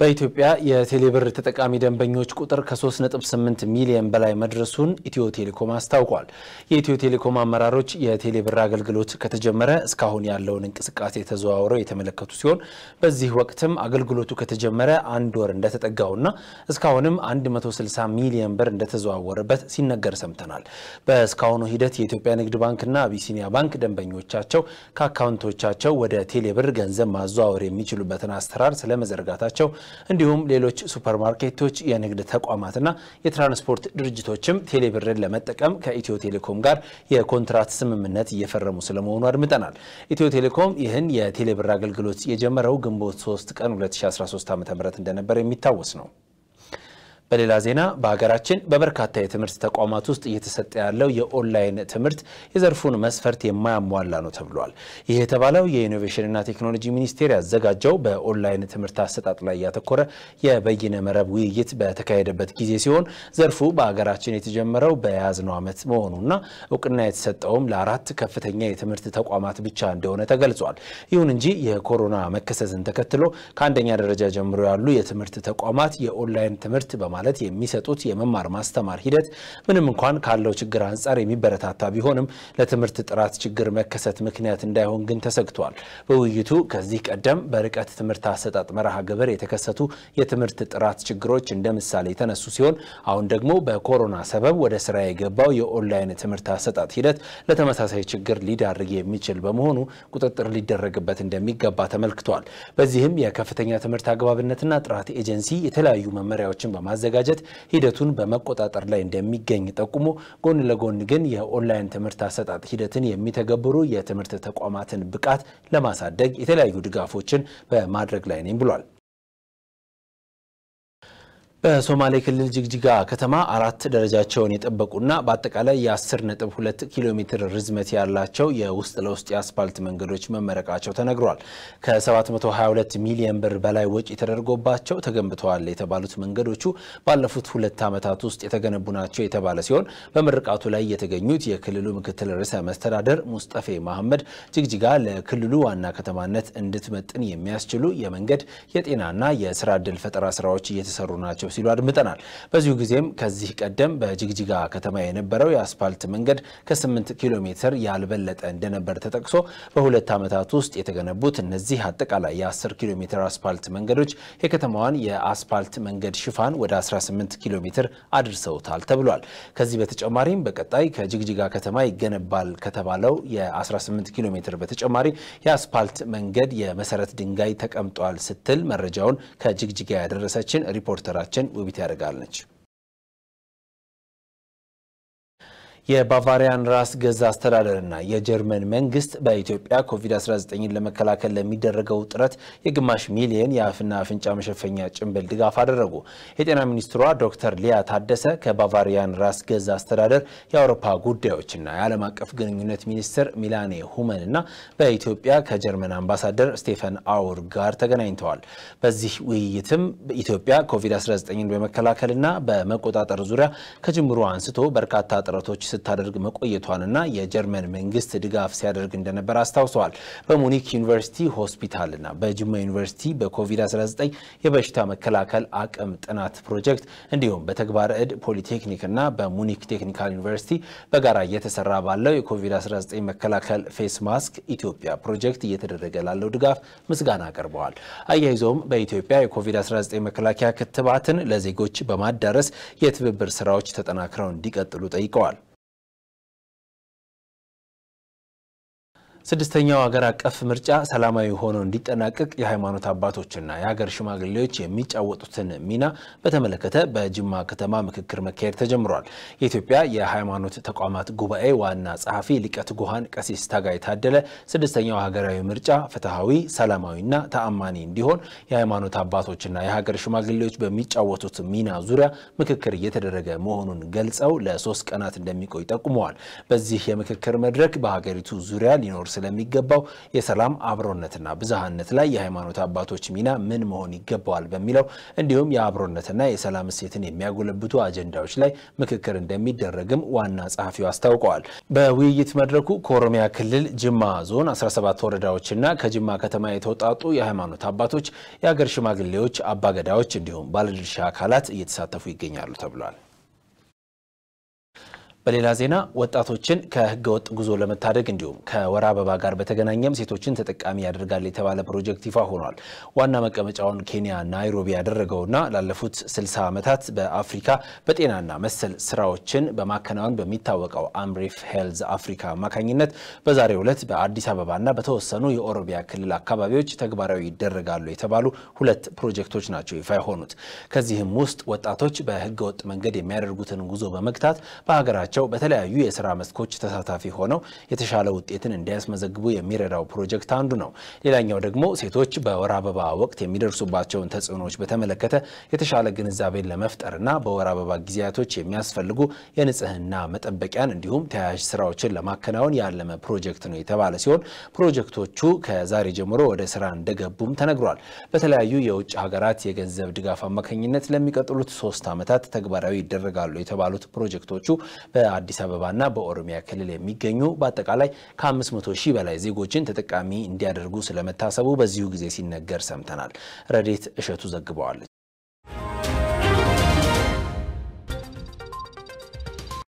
በኢትዮጵያ የቴሌብር ተጠቃሚ ደንበኞች ቁጥር ከ3.8 ሚሊዮን በላይ መድረሱን ኢትዮ ቴሌኮም አስታውቋል። የኢትዮ ቴሌኮም አመራሮች የቴሌብር አገልግሎት ከተጀመረ እስካሁን ያለውን እንቅስቃሴ ተዘዋውረው የተመለከቱ ሲሆን በዚህ ወቅትም አገልግሎቱ ከተጀመረ አንድ ወር እንደተጠጋውና እስካሁንም 160 ሚሊዮን ብር እንደተዘዋወረበት ሲነገር ሰምተናል። በእስካሁኑ ሂደት የኢትዮጵያ ንግድ ባንክና አቢሲኒያ ባንክ ደንበኞቻቸው ከአካውንቶቻቸው ወደ ቴሌብር ገንዘብ ማዘዋወር የሚችሉበትን አሰራር ስለመዘርጋታቸው እንዲሁም ሌሎች ሱፐርማርኬቶች፣ የንግድ ተቋማትና የትራንስፖርት ድርጅቶችም ቴሌብርን ለመጠቀም ከኢትዮ ቴሌኮም ጋር የኮንትራት ስምምነት እየፈረሙ ስለመሆኑ አድምጠናል። ኢትዮ ቴሌኮም ይህን የቴሌብር አገልግሎት የጀመረው ግንቦት 3 ቀን 2013 ዓ ም እንደነበር የሚታወስ ነው። በሌላ ዜና በሀገራችን በበርካታ የትምህርት ተቋማት ውስጥ እየተሰጠ ያለው የኦንላይን ትምህርት የዘርፉን መስፈርት የማያሟላ ነው ተብሏል። ይህ የተባለው የኢኖቬሽንና ቴክኖሎጂ ሚኒስቴር ያዘጋጀው በኦንላይን ትምህርት አሰጣጥ ላይ ያተኮረ የበይነ መረብ ውይይት በተካሄደበት ጊዜ ሲሆን ዘርፉ በሀገራችን የተጀመረው በያዝነው ዓመት መሆኑና እውቅና የተሰጠውም ለአራት ከፍተኛ የትምህርት ተቋማት ብቻ እንደሆነ ተገልጿል። ይሁን እንጂ የኮሮና መከሰትን ተከትሎ ከአንደኛ ደረጃ ጀምሮ ያሉ የትምህርት ተቋማት የኦንላይን ትምህርት በማ በማለት የሚሰጡት የመማር ማስተማር ሂደት ምንም እንኳን ካለው ችግር አንጻር የሚበረታታ ቢሆንም ለትምህርት ጥራት ችግር መከሰት ምክንያት እንዳይሆን ግን ተሰግቷል። በውይይቱ ከዚህ ቀደም በርቀት ትምህርት አሰጣጥ መርሃ ግብር የተከሰቱ የትምህርት ጥራት ችግሮች እንደ ምሳሌ የተነሱ ሲሆን አሁን ደግሞ በኮሮና ሰበብ ወደ ስራ የገባው የኦንላይን ትምህርት አሰጣጥ ሂደት ለተመሳሳይ ችግር ሊዳርግ የሚችል በመሆኑ ቁጥጥር ሊደረግበት እንደሚገባ ተመልክቷል። በዚህም የከፍተኛ ትምህርት አግባብነትና ጥራት ኤጀንሲ የተለያዩ መመሪያዎችን በማዘ በማዘጋጀት ሂደቱን በመቆጣጠር ላይ እንደሚገኝ ጠቁሞ ጎን ለጎን ግን የኦንላይን ትምህርት አሰጣጥ ሂደትን የሚተገብሩ የትምህርት ተቋማትን ብቃት ለማሳደግ የተለያዩ ድጋፎችን በማድረግ ላይ ነኝ ብሏል። በሶማሌ ክልል ጅግጅጋ ከተማ አራት ደረጃቸውን የጠበቁና በአጠቃላይ የ10.2 ኪሎ ሜትር ርዝመት ያላቸው የውስጥ ለውስጥ የአስፓልት መንገዶች መመረቃቸው ተነግሯል። ከ722 ሚሊዮን ብር በላይ ወጪ ተደርጎባቸው ተገንብተዋል የተባሉት መንገዶቹ ባለፉት ሁለት ዓመታት ውስጥ የተገነቡ ናቸው የተባለ ሲሆን በምርቃቱ ላይ የተገኙት የክልሉ ምክትል ርዕሰ መስተዳደር ሙስጠፌ መሐመድ ጅግጅጋ ለክልሉ ዋና ከተማነት እንድትመጥን የሚያስችሉ የመንገድ የጤናና የስራ ዕድል ፈጠራ ስራዎች እየተሰሩ ናቸው ሲሉ አድምጠናል። በዚሁ ጊዜም ከዚህ ቀደም በጅግጅጋ ከተማ የነበረው የአስፓልት መንገድ ከ8 ኪሎ ሜትር ያልበለጠ እንደነበር ተጠቅሶ በሁለት ዓመታት ውስጥ የተገነቡት እነዚህ አጠቃላይ የ10 ኪሎ ሜትር አስፓልት መንገዶች የከተማዋን የአስፓልት መንገድ ሽፋን ወደ 18 ኪሎ ሜትር አድርሰውታል ተብሏል። ከዚህ በተጨማሪም በቀጣይ ከጅግጅጋ ከተማ ይገነባል ከተባለው የ18 ኪሎ ሜትር በተጨማሪ የአስፓልት መንገድ የመሰረት ድንጋይ ተቀምጧል ስትል መረጃውን ከጅግጅጋ ያደረሰችን ሪፖርተራችን و بیت یاد የባቫሪያን ራስ ገዛ አስተዳደርና የጀርመን መንግስት በኢትዮጵያ ኮቪድ-19ን ለመከላከል ለሚደረገው ጥረት የግማሽ ሚሊየን የአፍና አፍንጫ መሸፈኛ ጭንብል ድጋፍ አደረጉ። የጤና ሚኒስትሯ ዶክተር ሊያ ታደሰ ከባቫሪያን ራስ ገዛ አስተዳደር የአውሮፓ ጉዳዮችና የዓለም አቀፍ ግንኙነት ሚኒስትር ሚላኔ ሁመን እና በኢትዮጵያ ከጀርመን አምባሳደር ስቴፈን አውር ጋር ተገናኝተዋል። በዚህ ውይይትም ኢትዮጵያ ኮቪድ-19ን በመከላከልና በመቆጣጠር ዙሪያ ከጅምሩ አንስቶ በርካታ ጥረቶች ስታደርግ መቆየቷንና የጀርመን መንግስት ድጋፍ ሲያደርግ እንደነበር አስታውሰዋል። በሙኒክ ዩኒቨርሲቲ ሆስፒታልና በጅማ ዩኒቨርሲቲ በኮቪድ-19 የበሽታ መከላከል አቅም ጥናት ፕሮጀክት እንዲሁም በተግባረ ዕድ ፖሊቴክኒክና በሙኒክ ቴክኒካል ዩኒቨርሲቲ በጋራ እየተሰራ ባለው የኮቪድ-19 መከላከል ፌስ ማስክ ኢትዮጵያ ፕሮጀክት እየተደረገ ላለው ድጋፍ ምስጋና አቅርበዋል። አያይዘውም በኢትዮጵያ የኮቪድ-19 መከላከያ ክትባትን ለዜጎች በማዳረስ የትብብር ስራዎች ተጠናክረው እንዲቀጥሉ ጠይቀዋል። ስድስተኛው ሀገር አቀፍ ምርጫ ሰላማዊ ሆኖ እንዲጠናቀቅ የሃይማኖት አባቶችና የሀገር ሽማግሌዎች የሚጫወቱትን ሚና በተመለከተ በጅማ ከተማ ምክክር መካሄድ ተጀምሯል። የኢትዮጵያ የሃይማኖት ተቋማት ጉባኤ ዋና ጸሐፊ ሊቀት ጉሃን ቀሲስ ታጋይ ታደለ ስድስተኛው ሀገራዊ ምርጫ ፍትሐዊ፣ ሰላማዊና ተአማኒ እንዲሆን የሃይማኖት አባቶችና የሀገር ሽማግሌዎች በሚጫወቱት ሚና ዙሪያ ምክክር እየተደረገ መሆኑን ገልጸው ለሶስት ቀናት እንደሚቆይ ጠቁመዋል። በዚህ የምክክር መድረክ በሀገሪቱ ዙሪያ ሊኖር ስለሚገባው የሰላም አብሮነትና ብዝሃነት ላይ የሃይማኖት አባቶች ሚና ምን መሆን ይገባዋል በሚለው እንዲሁም የአብሮነትና የሰላም እሴትን የሚያጎለብቱ አጀንዳዎች ላይ ምክክር እንደሚደረግም ዋና ጸሐፊው አስታውቀዋል። በውይይት መድረኩ ከኦሮሚያ ክልል ጅማ ዞን 17 ወረዳዎችና ከጅማ ከተማ የተውጣጡ የሃይማኖት አባቶች፣ የሀገር ሽማግሌዎች፣ አባገዳዎች እንዲሁም ባለድርሻ አካላት እየተሳተፉ ይገኛሉ ተብሏል። በሌላ ዜና ወጣቶችን ከህገወጥ ጉዞ ለመታደግ እንዲሁም ከወር አበባ ጋር በተገናኘም ሴቶችን ተጠቃሚ ያደርጋል የተባለ ፕሮጀክት ይፋ ሆኗል። ዋና መቀመጫውን ኬንያ ናይሮቢ ያደረገውና ላለፉት 60 ዓመታት በአፍሪካ በጤናና መሰል ስራዎችን በማከናወን በሚታወቀው አምሪፍ ሄልዝ አፍሪካ አማካኝነት በዛሬው ዕለት በአዲስ አበባና በተወሰኑ የኦሮሚያ ክልል አካባቢዎች ተግባራዊ ይደረጋሉ የተባሉ ሁለት ፕሮጀክቶች ናቸው ይፋ የሆኑት። ከዚህም ውስጥ ወጣቶች በህገወጥ መንገድ የሚያደርጉትን ጉዞ በመግታት በሀገራቸው በሙያቸው በተለያዩ የስራ መስኮች ተሳታፊ ሆነው የተሻለ ውጤትን እንዲያስመዘግቡ የሚረዳው ፕሮጀክት አንዱ ነው። ሌላኛው ደግሞ ሴቶች በወር አበባ ወቅት የሚደርሱባቸውን ተጽዕኖዎች በተመለከተ የተሻለ ግንዛቤን ለመፍጠርና በወር አበባ ጊዜያቶች የሚያስፈልጉ የንጽህና መጠበቂያን እንዲሁም ተያያዥ ስራዎችን ለማከናወን ያለመ ፕሮጀክት ነው የተባለ ሲሆን ፕሮጀክቶቹ ከዛሬ ጀምሮ ወደ ስራ እንደገቡም ተነግሯል። በተለያዩ የውጭ ሀገራት የገንዘብ ድጋፍ አማካኝነት ለሚቀጥሉት ሶስት ዓመታት ተግባራዊ ይደረጋሉ የተባሉት ፕሮጀክቶቹ በአዲስ አበባና በኦሮሚያ ክልል የሚገኙ በአጠቃላይ ከ500 ሺህ በላይ ዜጎችን ተጠቃሚ እንዲያደርጉ ስለመታሰቡ በዚሁ ጊዜ ሲነገር ሰምተናል። ረዴት እሸቱ ዘግበዋለች።